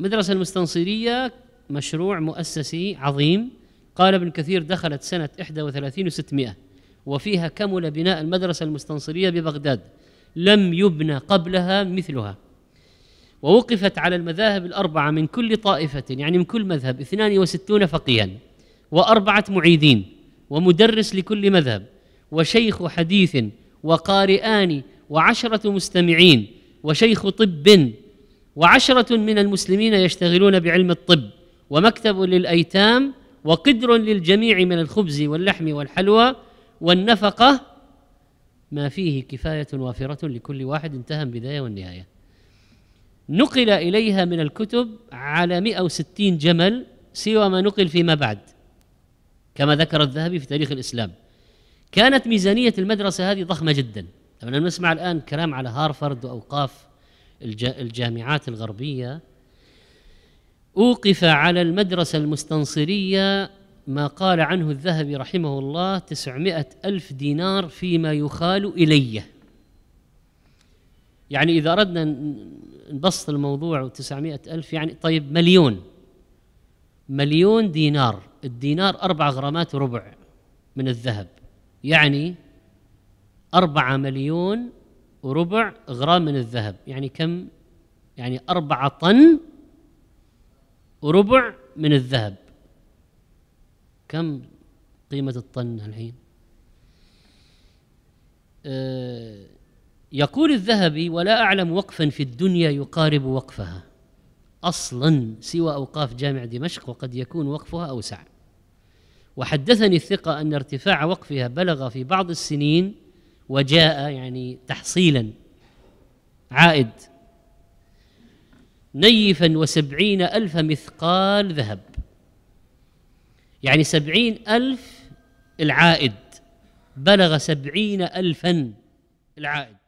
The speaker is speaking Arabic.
المدرسة المستنصرية مشروع مؤسسي عظيم قال ابن كثير دخلت سنة 31 و600 وفيها كمل بناء المدرسة المستنصرية ببغداد لم يبنى قبلها مثلها ووقفت على المذاهب الأربعة من كل طائفة يعني من كل مذهب 62 فقيها وأربعة معيدين ومدرس لكل مذهب وشيخ حديث وقارئان وعشرة مستمعين وشيخ طب وعشرة من المسلمين يشتغلون بعلم الطب ومكتب للأيتام وقدر للجميع من الخبز واللحم والحلوى والنفقة ما فيه كفاية وافرة لكل واحد انتهى البداية والنهاية نقل إليها من الكتب على 160 جمل سوى ما نقل فيما بعد كما ذكر الذهبي في تاريخ الإسلام كانت ميزانية المدرسة هذه ضخمة جدا طبعا نسمع الآن كلام على هارفرد وأوقاف الجامعات الغربية أوقف على المدرسة المستنصرية ما قال عنه الذهبي رحمه الله تسعمائة ألف دينار فيما يخال إليه يعني إذا أردنا نبسط الموضوع وتسعمائة ألف يعني طيب مليون مليون دينار الدينار أربع غرامات وربع من الذهب يعني أربعة مليون وربع غرام من الذهب يعني كم يعني أربعة طن وربع من الذهب كم قيمة الطن الحين أه يقول الذهبي ولا أعلم وقفا في الدنيا يقارب وقفها أصلا سوى أوقاف جامع دمشق وقد يكون وقفها أوسع وحدثني الثقة أن ارتفاع وقفها بلغ في بعض السنين وجاء يعني تحصيلا عائد نيفا وسبعين ألف مثقال ذهب يعني سبعين ألف العائد بلغ سبعين ألفا العائد